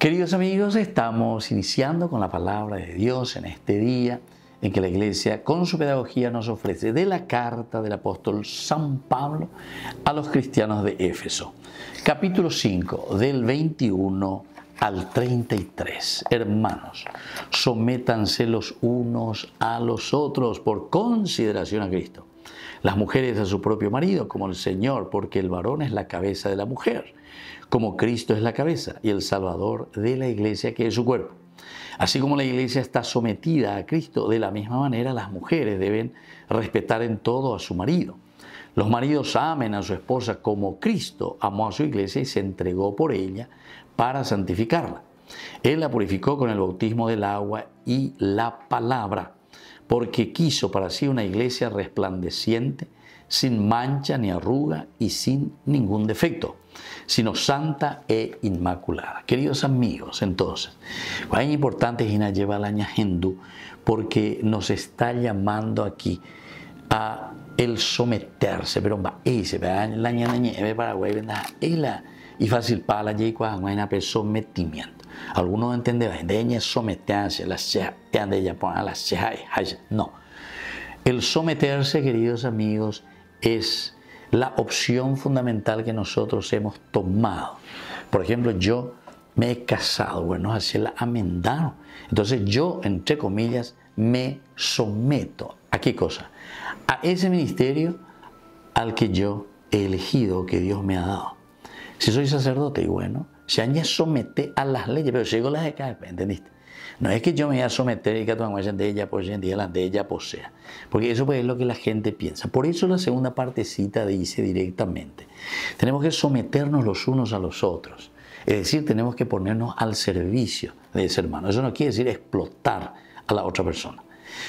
Queridos amigos, estamos iniciando con la palabra de Dios en este día en que la Iglesia con su pedagogía nos ofrece de la carta del apóstol San Pablo a los cristianos de Éfeso, capítulo 5, del 21 al 33. Hermanos, sométanse los unos a los otros por consideración a Cristo. Las mujeres a su propio marido, como el Señor, porque el varón es la cabeza de la mujer, como Cristo es la cabeza y el Salvador de la iglesia que es su cuerpo. Así como la iglesia está sometida a Cristo, de la misma manera las mujeres deben respetar en todo a su marido. Los maridos amen a su esposa como Cristo amó a su iglesia y se entregó por ella para santificarla. Él la purificó con el bautismo del agua y la palabra porque quiso para sí una iglesia resplandeciente, sin mancha ni arruga y sin ningún defecto, sino santa e inmaculada. Queridos amigos, entonces, cuán importante es lleva la hindú, porque nos está llamando aquí a el someterse, pero va, ve la a ñeve, Paraguay, y la, y fácil para la hay una sometimiento. Algunos entenderán, deña someterse, la de Japón, a la No. El someterse, queridos amigos, es la opción fundamental que nosotros hemos tomado. Por ejemplo, yo me he casado, bueno, así la amendaron. Entonces yo, entre comillas, me someto. ¿A qué cosa? A ese ministerio al que yo he elegido, que Dios me ha dado. Si soy sacerdote, y bueno, se han a someter a las leyes, pero sigo las de ¿entendiste? No es que yo me voy a someter y que vaya de ella en de las pues, de ella posea. Pues, porque eso pues es lo que la gente piensa. Por eso la segunda partecita dice directamente, tenemos que someternos los unos a los otros. Es decir, tenemos que ponernos al servicio de ese hermano. Eso no quiere decir explotar a la otra persona.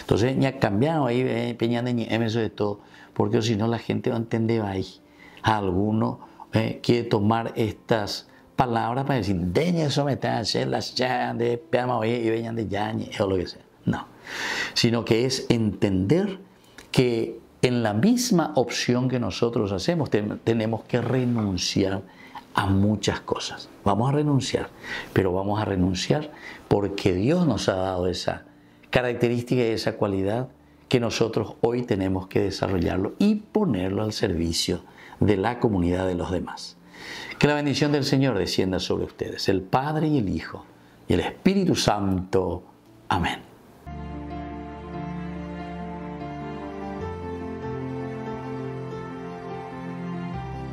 Entonces, ya cambiado ahí, eh, peña peñando eso de todo, porque si no la gente va a entender ahí. alguno eh, quiere tomar estas palabra para decir, las ya de y de lo que sea. No. Sino que es entender que en la misma opción que nosotros hacemos, tenemos que renunciar a muchas cosas. Vamos a renunciar, pero vamos a renunciar porque Dios nos ha dado esa característica y esa cualidad que nosotros hoy tenemos que desarrollarlo y ponerlo al servicio de la comunidad de los demás. Que la bendición del Señor descienda sobre ustedes, el Padre y el Hijo y el Espíritu Santo. Amén.